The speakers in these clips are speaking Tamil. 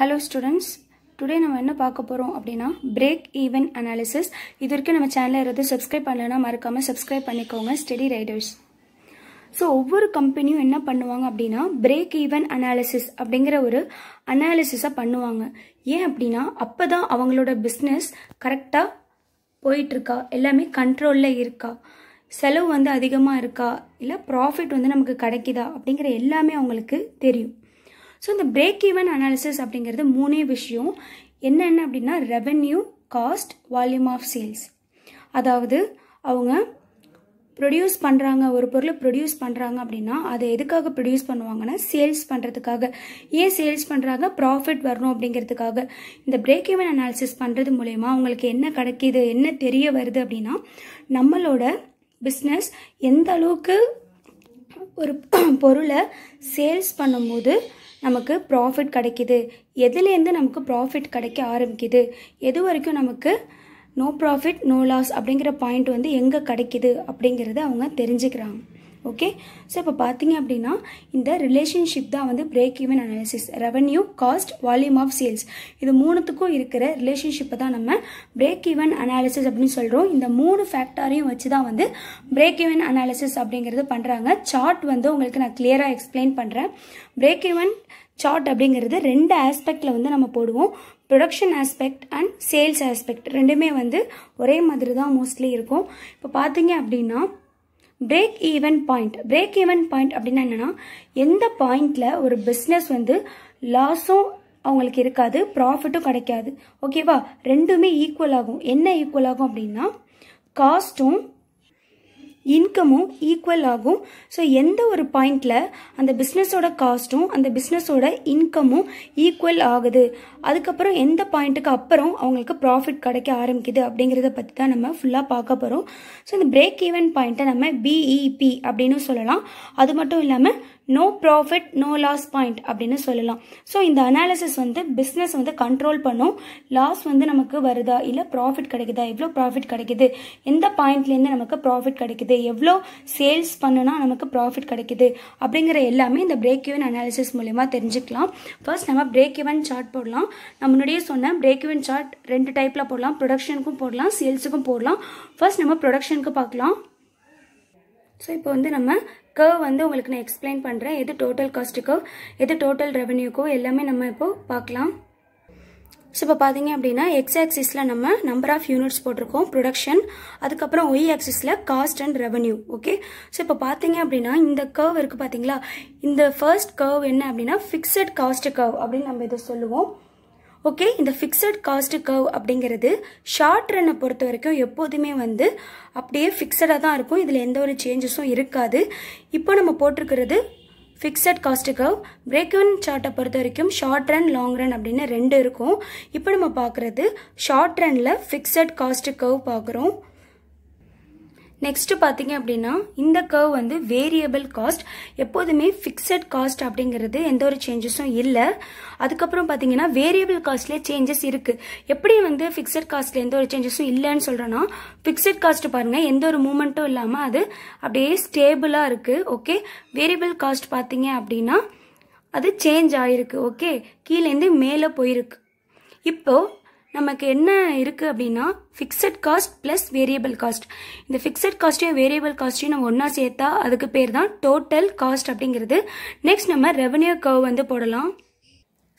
ஹலோ ஸ்டூடெண்ட்ஸ் டுடே நம்ம என்ன பார்க்க போகிறோம் அப்படின்னா பிரேக் ஈவன் அனாலிசிஸ் இது வரைக்கும் நம்ம சேனலில் யாராவது சப்ஸ்கிரைப் பண்ணலைன்னா மறக்காமல் சப்ஸ்கிரைப் பண்ணிக்கோங்க ஸ்டெடி ரைடர்ஸ் ஸோ ஒவ்வொரு கம்பெனியும் என்ன பண்ணுவாங்க அப்படின்னா பிரேக் ஈவன் அனாலிசிஸ் அப்படிங்கிற ஒரு அனாலிசிஸை பண்ணுவாங்க ஏன் அப்படின்னா அப்போ தான் அவங்களோட பிஸ்னஸ் கரெக்டாக போயிட்டுருக்கா எல்லாமே கண்ட்ரோலில் இருக்கா செலவு வந்து அதிகமாக இருக்கா இல்லை ப்ராஃபிட் வந்து நமக்கு கிடைக்குதா அப்படிங்கிற எல்லாமே அவங்களுக்கு தெரியும் ஸோ இந்த பிரேக் ஈவன் அனாலிசிஸ் அப்படிங்கிறது மூணே விஷயம் என்னென்ன அப்படின்னா revenue cost volume of sales அதாவது அவங்க ப்ரொடியூஸ் பண்ணுறாங்க ஒரு பொருளை ப்ரொடியூஸ் பண்ணுறாங்க அப்படின்னா அதை எதுக்காக ப்ரொடியூஸ் பண்ணுவாங்கன்னா சேல்ஸ் பண்ணுறதுக்காக ஏன் சேல்ஸ் பண்ணுறாங்க ப்ராஃபிட் வரணும் அப்படிங்கிறதுக்காக இந்த பிரேக் ஈவன் அனாலிசிஸ் பண்ணுறது மூலயமா அவங்களுக்கு என்ன கிடைக்கிது என்ன தெரிய வருது அப்படின்னா நம்மளோட பிஸ்னஸ் எந்த அளவுக்கு ஒரு பொருளை சேல்ஸ் பண்ணும்போது நமக்கு ப்ராஃபிட் கிடைக்கிது எதுலேருந்து நமக்கு ப்ராஃபிட் கிடைக்க ஆரம்பிக்குது எது வரைக்கும் நமக்கு நோ ப்ராஃபிட் நோ லாஸ் அப்படிங்கிற பாயிண்ட் வந்து எங்கே கிடைக்கிது அப்படிங்கிறத அவங்க தெரிஞ்சுக்கிறாங்க ஓகே ஸோ இப்போ பார்த்தீங்க அப்படின்னா இந்த ரிலேஷன்ஷிப் தான் வந்து break even analysis revenue cost volume of sales இது மூணுத்துக்கும் இருக்கிற ரிலேஷன்ஷிப்பை தான் நம்ம பிரேக் ஈவன் அனாலிசிஸ் அப்படின்னு சொல்கிறோம் இந்த மூணு ஃபேக்டாரையும் வச்சு தான் வந்து பிரேக் ஈவன் அனாலிசிஸ் அப்படிங்கிறது பண்ணுறாங்க சார்ட் வந்து உங்களுக்கு நான் கிளியராக எக்ஸ்பிளைன் பண்ணுறேன் பிரேக் ஈவன் சார்ட் அப்படிங்கிறது ரெண்டு ஆஸ்பெக்டில் வந்து நம்ம போடுவோம் production aspect and sales aspect ரெண்டுமே வந்து ஒரே மாதிரி தான் மோஸ்ட்லி இருக்கும் இப்போ பார்த்தீங்க அப்படின்னா break even point break even point அப்படின்னா என்னென்னா எந்த பாயிண்ட்ல ஒரு பிஸ்னஸ் வந்து லாஸும் அவங்களுக்கு இருக்காது ப்ராஃபிட்டும் கிடைக்காது ஓகேவா ரெண்டுமே ஈக்குவல் ஆகும் என்ன ஈக்குவல் ஆகும் அப்படின்னா காஸ்ட்டும் இன்கமும் ஈக்குவல் ஆகும் ஸோ எந்த ஒரு பாயிண்டில் அந்த பிஸ்னஸோட காஸ்ட்டும் அந்த பிஸ்னஸோட இன்கமும் ஈக்குவல் ஆகுது அதுக்கப்புறம் எந்த பாயிண்ட்டுக்கு அப்புறம் அவங்களுக்கு ப்ராஃபிட் கிடைக்க ஆரம்பிக்குது அப்படிங்கிறத பற்றி தான் நம்ம ஃபுல்லாக பார்க்க போகிறோம் ஸோ இந்த பிரேக் ஈவன் பாயிண்ட்டை நம்ம பிஇபி e அப்படின்னு சொல்லலாம் அது மட்டும் இல்லாமல் no profit no loss point அப்படின்னு சொல்லலாம் ஸோ இந்த அனாலிசிஸ் வந்து பிஸ்னஸ் வந்து கண்ட்ரோல் பண்ணும் லாஸ் வந்து நமக்கு வருதா இல்லை ப்ராஃபிட் கிடைக்குதா எவ்வளோ ப்ராஃபிட் கிடைக்குது எந்த பாயிண்ட்லேருந்து நமக்கு ப்ராஃபிட் கிடைக்குது எவ்வளோ சேல்ஸ் பண்ணுனா நமக்கு ப்ராஃபிட் கிடைக்குது அப்படிங்கிற எல்லாமே இந்த பிரேக் இவன் அனாலிசிஸ் மூலயமா தெரிஞ்சுக்கலாம் ஃபர்ஸ்ட் நம்ம பிரேக் இவன் சார்ட் போடலாம் நம்ம முன்னாடியே சொன்ன பிரேக் இவன் சார்ட் ரெண்டு டைப்பில் போடலாம் ப்ரொடக்ஷனுக்கும் போடலாம் சேல்ஸுக்கும் போடலாம் ஃபர்ஸ்ட் நம்ம ப்ரொடக்ஷனுக்கு பார்க்கலாம் ஸோ இப்போ வந்து நம்ம கர்வ் வந்து உங்களுக்கு நான் எக்ஸ்பிளைன் பண்ணுறேன் எது டோட்டல் காஸ்ட்டுக்கோ எது டோட்டல் ரெவன்யூக்கோ எல்லாமே நம்ம இப்போது பார்க்கலாம் ஸோ இப்போ பார்த்தீங்க அப்படின்னா எக்ஸ் ஆக்சிஸில் நம்ம நம்பர் ஆஃப் யூனிட்ஸ் போட்டிருக்கோம் ப்ரொடக்ஷன் அதுக்கப்புறம் ஒய் ஆக்சிஸில் cost and revenue okay so இப்போ பார்த்தீங்க அப்படின்னா இந்த கர்வ் இருக்குது பார்த்தீங்களா இந்த ஃபர்ஸ்ட் கர்வ் என்ன அப்படின்னா ஃபிக்ஸட் காஸ்ட் கர்வ் அப்படின்னு நம்ம இதை சொல்லுவோம் ஓகே இந்த ஃபிக்ஸட் காஸ்ட் கர்வ் அப்படிங்கிறது ஷார்ட் ரன்னை பொறுத்த வரைக்கும் எப்போதுமே வந்து அப்படியே ஃபிக்ஸடாக தான் இருக்கும் இதில் எந்த ஒரு சேஞ்சஸும் இருக்காது இப்போ நம்ம போட்டிருக்கிறது fixed cost curve break even சார்ட்டை பொறுத்த வரைக்கும் ஷார்ட் ரன் லாங் ரன் அப்படின்னு ரெண்டு இருக்கும் இப்போ நம்ம பார்க்குறது ஷார்ட் ரனில் ஃபிக்ஸட் காஸ்ட் கவ் பார்க்குறோம் நெக்ஸ்ட் பார்த்தீங்க அப்படின்னா இந்த கர்வ் வந்து வேரியபிள் காஸ்ட் எப்போதுமே ஃபிக்ஸட் காஸ்ட் அப்படிங்கிறது எந்த ஒரு சேஞ்சஸும் இல்லை அதுக்கப்புறம் பார்த்தீங்கன்னா வேரியபிள் காஸ்ட்லேயே சேஞ்சஸ் இருக்குது எப்படி வந்து ஃபிக்ஸட் காஸ்ட்டில் எந்த ஒரு சேஞ்சஸும் இல்லைன்னு சொல்கிறோன்னா ஃபிக்ஸட் காஸ்ட் பாருங்கள் எந்த ஒரு மூமெண்ட்டும் இல்லாமல் அது அப்படியே ஸ்டேபிளாக இருக்குது ஓகே வேரியபிள் காஸ்ட் பார்த்தீங்க அப்படின்னா அது சேஞ்ச் ஆகிருக்கு ஓகே கீழேருந்து மேலே போயிருக்கு இப்போது நமக்கு என்ன இருக்குது அப்படின்னா fixed cost plus variable cost இந்த ஃபிக்ஸட் காஸ்ட்டையும் வேரியபிள் காஸ்ட்டையும் நம்ம ஒன்றா சேர்த்தா அதுக்கு பேர் தான் டோட்டல் காஸ்ட் அப்படிங்கிறது நெக்ஸ்ட் நம்ம ரெவன்யூ கவ் வந்து போடலாம்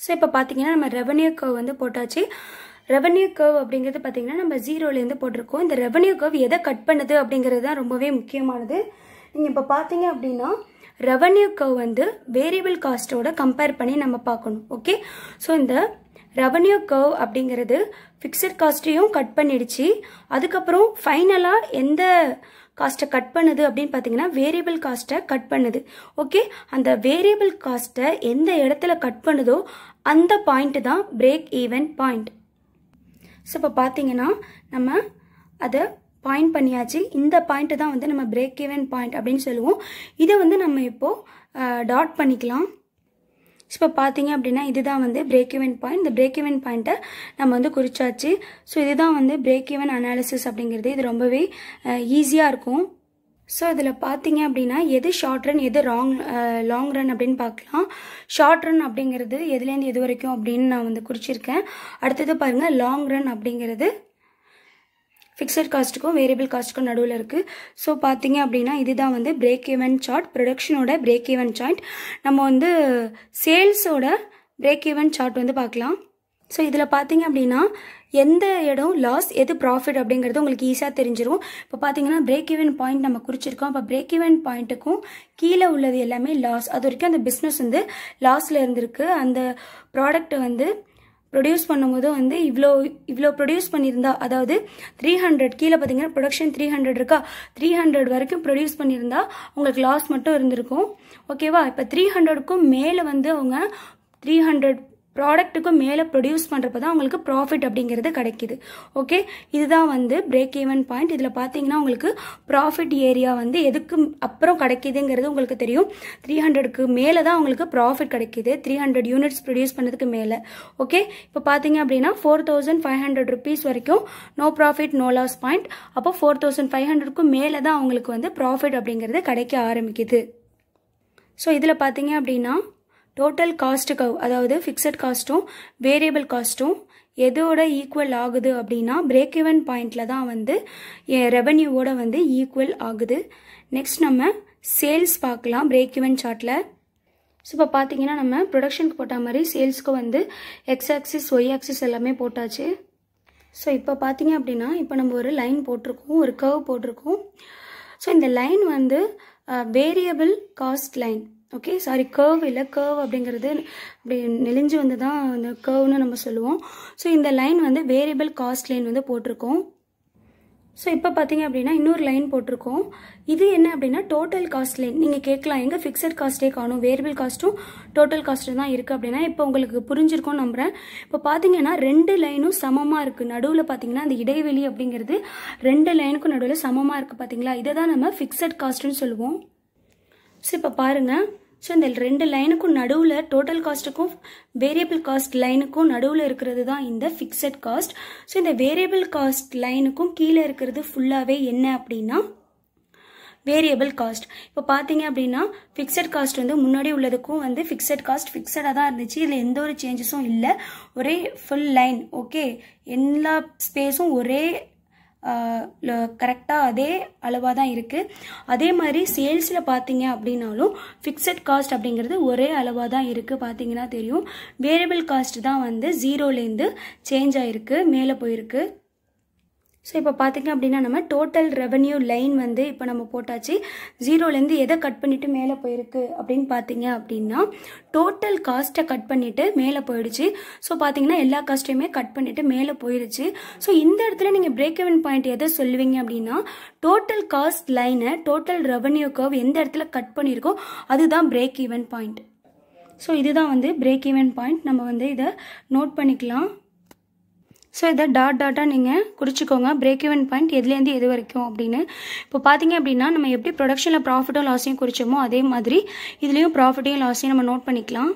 ஸோ இப்போ பார்த்தீங்கன்னா நம்ம ரெவன்யூ கவ் வந்து போட்டாச்சு ரெவன்யூ கவ் அப்படிங்கிறது பார்த்தீங்கன்னா நம்ம ஜீரோலேருந்து போட்டிருக்கோம் இந்த ரெவன்யூ கவ் எதை கட் பண்ணுது அப்படிங்கிறது தான் ரொம்பவே முக்கியமானது நீங்கள் இப்போ பார்த்தீங்க அப்படின்னா ரெவன்யூ கவ் வந்து வேரியபிள் காஸ்ட்டோட கம்பேர் பண்ணி நம்ம பார்க்கணும் ஓகே ஸோ இந்த ரெவன்யூ கவ் அப்படிங்கிறது ஃபிக்ஸட் காஸ்ட்டையும் கட் பண்ணிடுச்சு அதுக்கப்புறம் ஃபைனலாக எந்த காஸ்ட்டை கட் பண்ணுது அப்படின்னு பார்த்தீங்கன்னா வேரியபிள் காஸ்ட்டை கட் பண்ணுது ஓகே அந்த வேரியபிள் காஸ்ட்டை எந்த இடத்துல கட் பண்ணுதோ அந்த பாயிண்ட் தான் பிரேக் ஈவன் பாயிண்ட் ஸோ இப்போ பார்த்தீங்கன்னா நம்ம அதை பாயிண்ட் பண்ணியாச்சு இந்த பாயிண்ட்டு தான் வந்து நம்ம பிரேக் ஈவன் பாயிண்ட் அப்படின்னு சொல்லுவோம் இதை வந்து நம்ம இப்போது டாட் பண்ணிக்கலாம் ஸோ இப்போ பார்த்தீங்க அப்படின்னா இதுதான் வந்து பிரேக் இவன் பாயிண்ட் இந்த பிரேக் இவன் பாயிண்ட்டை நம்ம வந்து குறிச்சாச்சு ஸோ இதுதான் வந்து பிரேக் இவன் அனாலிசிஸ் அப்படிங்கிறது இது ரொம்பவே ஈஸியாக இருக்கும் ஸோ இதில் பார்த்தீங்க அப்படின்னா எது ஷார்ட் ரன் எது ராங் லாங் ரன் அப்படின்னு பார்க்கலாம் ஷார்ட் ரன் அப்படிங்கிறது எதுலேருந்து எது வரைக்கும் அப்படின்னு நான் வந்து குறிச்சிருக்கேன் அடுத்தது பாருங்கள் லாங் ரன் அப்படிங்கிறது ஃபிக்ஸட் காஸ்ட்டுக்கும் வேரியபிள் காஸ்ட்டுக்கும் நடுவில் இருக்குது ஸோ பார்த்தீங்க அப்படின்னா இதுதான் வந்து பிரேக் ஈவன் சார்ட் ப்ரொடக்ஷனோட பிரேக் ஈவன் சார்ட் நம்ம வந்து சேல்ஸோட பிரேக் ஈவன் சார்ட் வந்து பார்க்கலாம் ஸோ இதில் பார்த்தீங்க அப்படின்னா எந்த இடம் லாஸ் எது ப்ராஃபிட் அப்படிங்கிறது உங்களுக்கு ஈஸியாக தெரிஞ்சிடும் இப்போ பார்த்தீங்கன்னா பிரேக் ஈவன் பாயிண்ட் நம்ம குறிச்சிருக்கோம் அப்போ பிரேக் ஈவன் பாயிண்ட்டுக்கும் கீழே உள்ளது எல்லாமே லாஸ் அது வரைக்கும் அந்த பிஸ்னஸ் வந்து லாஸில் இருந்திருக்கு அந்த ப்ராடக்ட் வந்து ப்ரொடியூஸ் பண்ணும்போது வந்து இவ்வளோ இவ்வளோ ப்ரொடியூஸ் பண்ணியிருந்தா அதாவது த்ரீ ஹண்ட்ரட் கீழே பார்த்தீங்கன்னா ப்ரொடக்ஷன் த்ரீ ஹண்ட்ரட் இருக்கா த்ரீ ஹண்ட்ரட் வரைக்கும் ப்ரொடியூஸ் பண்ணியிருந்தா உங்களுக்கு லாஸ் மட்டும் இருந்திருக்கும் ஓகேவா இப்போ த்ரீ ஹண்ட்ரடுக்கும் மேலே வந்து அவங்க த்ரீ ஹண்ட்ரட் ப்ராடக்ட்டுக்கு மேலே ப்ரொடியூஸ் பண்ணுறப்ப தான் உங்களுக்கு ப்ராஃபிட் அப்படிங்கிறது கிடைக்கிது ஓகே இதுதான் வந்து பிரேக் ஈவன் பாயிண்ட் இதில் பார்த்தீங்கன்னா உங்களுக்கு ப்ராஃபிட் ஏரியா வந்து எதுக்கு அப்புறம் கிடைக்கிதுங்கிறது உங்களுக்கு தெரியும் த்ரீ ஹண்ட்ரடுக்கு மேலே தான் உங்களுக்கு ப்ராஃபிட் கிடைக்கிது த்ரீ ஹண்ட்ரட் யூனிட்ஸ் ப்ரொடியூஸ் பண்ணதுக்கு மேலே ஓகே இப்போ பார்த்தீங்க அப்படின்னா four thousand five hundred rupees வரைக்கும் no profit no loss point அப்போ ஃபோர் தௌசண்ட் ஃபைவ் ஹண்ட்ரட்க்கும் மேலே தான் அவங்களுக்கு வந்து ப்ராஃபிட் அப்படிங்கிறது கிடைக்க ஆரம்பிக்குது ஸோ இதில் பார்த்தீங்க அப்படின்னா டோட்டல் காஸ்ட்டு கவ் அதாவது ஃபிக்ஸட் காஸ்ட்டும் வேரியபிள் காஸ்ட்டும் எதோட ஈக்குவல் ஆகுது அப்படின்னா பிரேக் ஈவன் பாயிண்டில் தான் வந்து ரெவன்யூவோட வந்து ஈக்குவல் ஆகுது நெக்ஸ்ட் நம்ம சேல்ஸ் பார்க்கலாம் பிரேக் ஈவன் சார்ட்டில் ஸோ இப்போ பார்த்தீங்கன்னா நம்ம ப்ரொடக்ஷனுக்கு போட்ட மாதிரி சேல்ஸ்க்கு வந்து எக்ஸ் ஆக்சிஸ் ஒய் ஆக்சிஸ் எல்லாமே போட்டாச்சு ஸோ இப்போ பார்த்தீங்க அப்படின்னா இப்போ நம்ம ஒரு லைன் போட்டிருக்கோம் ஒரு கர்வ் போட்டிருக்கோம் ஸோ இந்த லைன் வந்து variable cost line okay sorry curve இல்லை கர்வ் அப்படிங்கிறது அப்படி நெளிஞ்சு வந்து தான் அந்த கர்வ்னு நம்ம சொல்லுவோம் ஸோ இந்த லைன் வந்து வேரியபிள் காஸ்ட் லைன் வந்து போட்டிருக்கோம் ஸோ இப்போ பார்த்தீங்க அப்படின்னா இன்னொரு லைன் போட்டிருக்கோம் இது என்ன அப்படின்னா டோட்டல் காஸ்ட் லைன் நீங்கள் கேட்கலாம் எங்கே ஃபிக்ஸட் காஸ்ட்டே காணும் வேரியபிள் காஸ்ட்டும் டோட்டல் காஸ்ட்டும் தான் இருக்குது அப்படின்னா இப்போ உங்களுக்கு புரிஞ்சிருக்கோம்னு நம்புகிறேன் இப்போ பார்த்தீங்கன்னா ரெண்டு லைனும் சமமாக இருக்குது நடுவில் பார்த்தீங்கன்னா அந்த இடைவெளி அப்படிங்கிறது ரெண்டு லைனுக்கும் நடுவில் சமமாக இருக்குது பார்த்தீங்களா இதை தான் நம்ம ஃபிக்ஸட் காஸ்ட்டுன்னு சொல்லுவோம் ஸோ இப்போ பாருங்கள் ஸோ இந்த ரெண்டு லைனுக்கும் நடுவில் டோட்டல் காஸ்ட்டுக்கும் வேரியபிள் காஸ்ட் லைனுக்கும் நடுவில் இருக்கிறது தான் இந்த ஃபிக்ஸட் காஸ்ட் ஸோ இந்த வேரியபிள் காஸ்ட் லைனுக்கும் கீழே இருக்கிறது ஃபுல்லாகவே என்ன அப்படின்னா வேரியபிள் காஸ்ட் இப்போ பார்த்தீங்க அப்படின்னா ஃபிக்ஸட் காஸ்ட் வந்து முன்னாடி உள்ளதுக்கும் வந்து ஃபிக்ஸட் காஸ்ட் ஃபிக்ஸடாக தான் இருந்துச்சு இதில் எந்த ஒரு சேஞ்சஸும் இல்லை ஒரே ஃபுல் லைன் ஓகே எல்லா ஸ்பேஸும் ஒரே கரெக்டாக அதே அளவாக தான் இருக்குது அதே மாதிரி சேல்ஸில் பார்த்தீங்க அப்படின்னாலும் ஃபிக்ஸட் காஸ்ட் அப்படிங்கிறது ஒரே அளவாக தான் இருக்குது பார்த்தீங்கன்னா தெரியும் வேரியபிள் காஸ்ட் தான் வந்து ஜீரோலேருந்து சேஞ்ச் ஆகிருக்கு மேலே போயிருக்கு ஸோ இப்போ பார்த்திங்க அப்படின்னா நம்ம டோட்டல் ரெவன்யூ லைன் வந்து இப்போ நம்ம போட்டாச்சு ஜீரோலேருந்து எதை கட் பண்ணிவிட்டு மேலே போயிருக்கு அப்படின்னு பார்த்தீங்க அப்படின்னா டோட்டல் காஸ்ட்டை கட் பண்ணிவிட்டு மேலே போயிடுச்சு ஸோ பார்த்தீங்கன்னா எல்லா காஸ்ட்டையுமே கட் பண்ணிவிட்டு மேலே போயிடுச்சு ஸோ இந்த இடத்துல நீங்கள் பிரேக் எவன் பாயிண்ட் எதை சொல்லுவீங்க அப்படின்னா டோட்டல் காஸ்ட் லைனை டோட்டல் ரெவன்யூ கர்வ் எந்த இடத்துல கட் பண்ணியிருக்கோ அதுதான் பிரேக் ஈவன் பாயிண்ட் ஸோ இதுதான் வந்து பிரேக் ஈவன் பாயிண்ட் நம்ம வந்து இதை நோட் பண்ணிக்கலாம் ஸோ இதை டாட் டாட்டாக நீங்கள் குறிச்சிக்கோங்க பிரேக் ஈவன் பாயிண்ட் எதுலேருந்து எது வரைக்கும் அப்படின்னு இப்போ பார்த்தீங்க அப்படின்னா நம்ம எப்படி ப்ரொடக்ஷனில் ப்ராஃபிட்டும் லாஸையும் குறிச்சோமோ அதே மாதிரி இதுலேயும் ப்ராஃபிட்டையும் லாஸையும் நம்ம நோட் பண்ணிக்கலாம்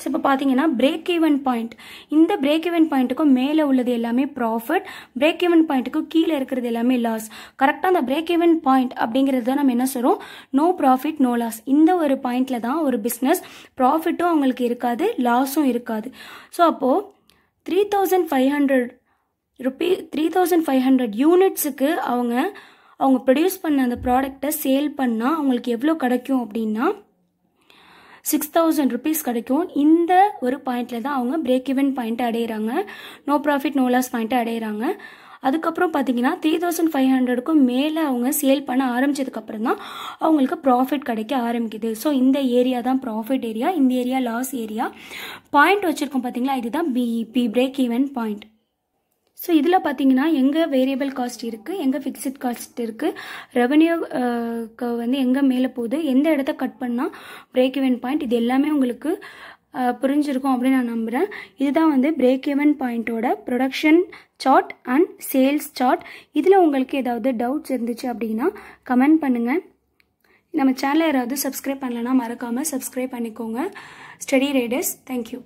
ஸோ இப்போ பார்த்தீங்கன்னா பிரேக் ஈவன் பாயிண்ட் இந்த பிரேக் ஈவன் பாயிண்ட்டுக்கும் மேலே உள்ளது எல்லாமே ப்ராஃபிட் பிரேக் ஈவன் பாயிண்ட்டுக்கும் கீழே இருக்கிறது எல்லாமே லாஸ் கரெக்டாக அந்த பிரேக் ஈவன் பாயிண்ட் அப்படிங்கிறது தான் நம்ம என்ன சொல்கிறோம் நோ ப்ராஃபிட் நோ லாஸ் இந்த ஒரு பாயிண்டில் தான் ஒரு பிஸ்னஸ் ப்ராஃபிட்டும் அவங்களுக்கு இருக்காது லாஸும் இருக்காது ஸோ அப்போது three thousand five hundred rupee three thousand five hundred யூனிட்ஸுக்கு அவங்க அவங்க ப்ரொடியூஸ் பண்ண அந்த ப்ராடக்டை சேல் பண்ணால் அவங்களுக்கு எவ்வளோ கிடைக்கும் அப்படின்னா சிக்ஸ் தௌசண்ட் ருபீஸ் கிடைக்கும் இந்த ஒரு பாயிண்டில் தான் அவங்க பிரேக் ஈவன் பாயிண்ட்டை அடையிறாங்க நோ ப்ராஃபிட் நோ லாஸ் பாயிண்ட்டை அடையிறாங்க அதுக்கப்புறம் பார்த்தீங்கன்னா த்ரீ தௌசண்ட் ஃபைவ் ஹண்ட்ரடுக்கும் மேலே அவங்க சேல் பண்ண ஆரம்பித்ததுக்கப்புறம் தான் அவங்களுக்கு ப்ராஃபிட் கிடைக்க ஆரம்பிக்குது ஸோ இந்த ஏரியா தான் ப்ராஃபிட் ஏரியா இந்த ஏரியா லாஸ் ஏரியா பாயிண்ட் வச்சுருக்கோம் பார்த்தீங்களா இதுதான் BEP break even point so இதில் பார்த்தீங்கன்னா எங்கே வேரியபிள் காஸ்ட் இருக்குது எங்கே ஃபிக்ஸட் காஸ்ட் இருக்குது ரெவன்யூக்கு வந்து எங்கே மேலே போகுது எந்த இடத்த கட் பண்ணால் பிரேக் ஈவன் பாயிண்ட் இது எல்லாமே உங்களுக்கு புரிஞ்சிருக்கும் அப்படின்னு நான் நம்புகிறேன் இதுதான் வந்து பிரேக் ஈவன் பாயிண்ட்டோட production chart and sales chart இதில் உங்களுக்கு ஏதாவது டவுட்ஸ் இருந்துச்சு அப்படின்னா கமெண்ட் பண்ணுங்கள் நம்ம சேனலை யாராவது சப்ஸ்கிரைப் பண்ணலன்னா மறக்காமல் சப்ஸ்கிரைப் பண்ணிக்கோங்க ஸ்டடி ரேடர்ஸ் தேங்க்யூ